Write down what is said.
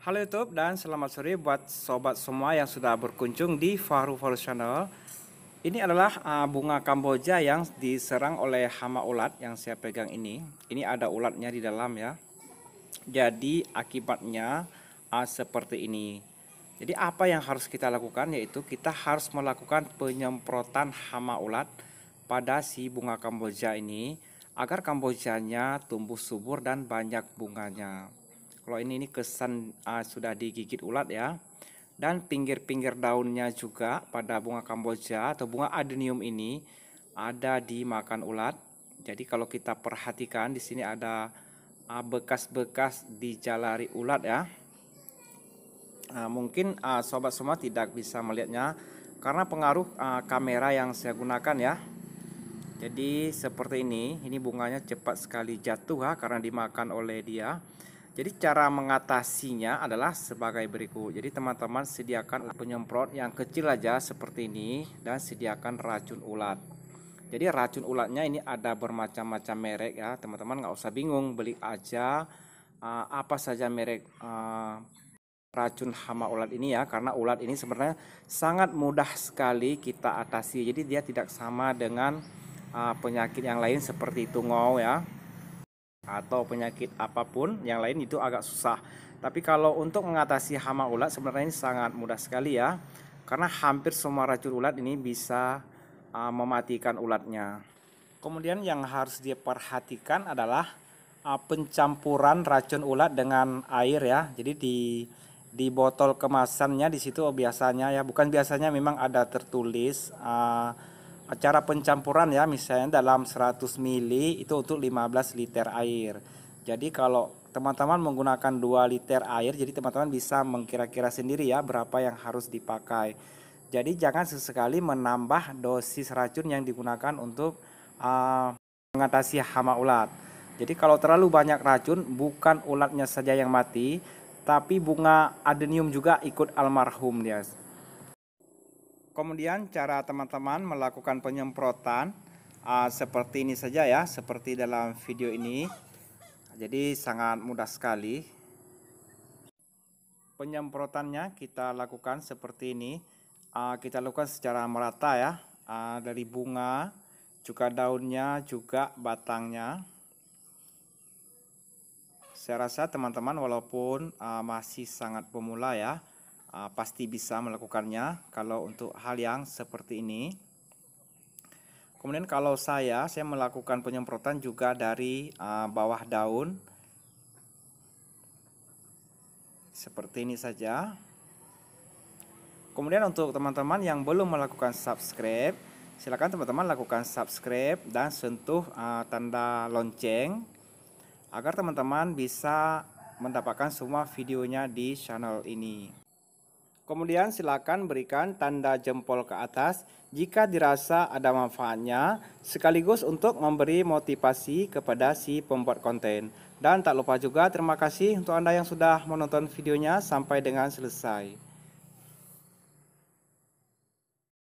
Halo YouTube dan selamat sore buat sobat semua yang sudah berkunjung di Faru Faru Channel. Ini adalah ah, bunga kamboja yang diserang oleh hama ulat yang saya pegang ini. Ini ada ulatnya di dalam ya. Jadi akibatnya ah, seperti ini. Jadi apa yang harus kita lakukan yaitu kita harus melakukan penyemprotan hama ulat pada si bunga kamboja ini agar kambojanya tumbuh subur dan banyak bunganya. Kalau ini ini kesan uh, sudah digigit ulat ya. Dan pinggir-pinggir daunnya juga pada bunga kamboja atau bunga adenium ini ada dimakan ulat. Jadi kalau kita perhatikan di sini ada ah, bekas-bekas uh, dijalari ulat ya. Nah, mungkin uh, sobat semua tidak bisa melihatnya karena pengaruh uh, kamera yang saya gunakan ya. Jadi seperti ini, ini bunganya cepat sekali jatuh ha karena dimakan oleh dia. Jadi cara mengatasinya adalah sebagai berikut. Jadi teman-teman sediakan penyemprot yang kecil aja seperti ini dan sediakan racun ulat. Jadi racun ulatnya ini ada bermacam-macam merek ya teman-teman nggak usah bingung beli aja uh, apa saja merek uh, racun hama ulat ini ya karena ulat ini sebenarnya sangat mudah sekali kita atasi. Jadi dia tidak sama dengan uh, penyakit yang lain seperti tungau ya atau penyakit apapun yang lain itu agak susah. Tapi kalau untuk mengatasi hama ulat sebenarnya ini sangat mudah sekali ya. Karena hampir semua racun ulat ini bisa uh, mematikan ulatnya. Kemudian yang harus diperhatikan adalah uh, pencampuran racun ulat dengan air ya. Jadi di di botol kemasannya di situ biasanya ya bukan biasanya memang ada tertulis uh, cara pencampuran ya misalnya dalam 100 ml itu untuk 15 liter air jadi kalau teman-teman menggunakan 2 liter air jadi teman-teman bisa mengkira-kira sendiri ya berapa yang harus dipakai jadi jangan sesekali menambah dosis racun yang digunakan untuk uh, mengatasi hama ulat jadi kalau terlalu banyak racun bukan ulatnya saja yang mati tapi bunga adenium juga ikut almarhum dia Kemudian cara teman-teman melakukan penyemprotan uh, seperti ini saja ya, seperti dalam video ini. Jadi sangat mudah sekali. Penyemprotannya kita lakukan seperti ini. Uh, kita lakukan secara merata ya, uh, dari bunga, juga daunnya, juga batangnya. Saya rasa teman-teman walaupun uh, masih sangat pemula ya, uh, pasti bisa melakukannya kalau untuk hal yang seperti ini. Kemudian kalau saya, saya melakukan penyemprotan juga dari uh, bawah daun. Seperti ini saja. Kemudian untuk teman-teman yang belum melakukan subscribe, silakan teman-teman lakukan subscribe dan sentuh uh, tanda lonceng agar teman-teman bisa mendapatkan semua videonya di channel ini. Kemudian silakan berikan tanda jempol ke atas jika dirasa ada manfaatnya sekaligus untuk memberi motivasi kepada si pembuat konten. Dan tak lupa juga terima kasih untuk Anda yang sudah menonton videonya sampai dengan selesai.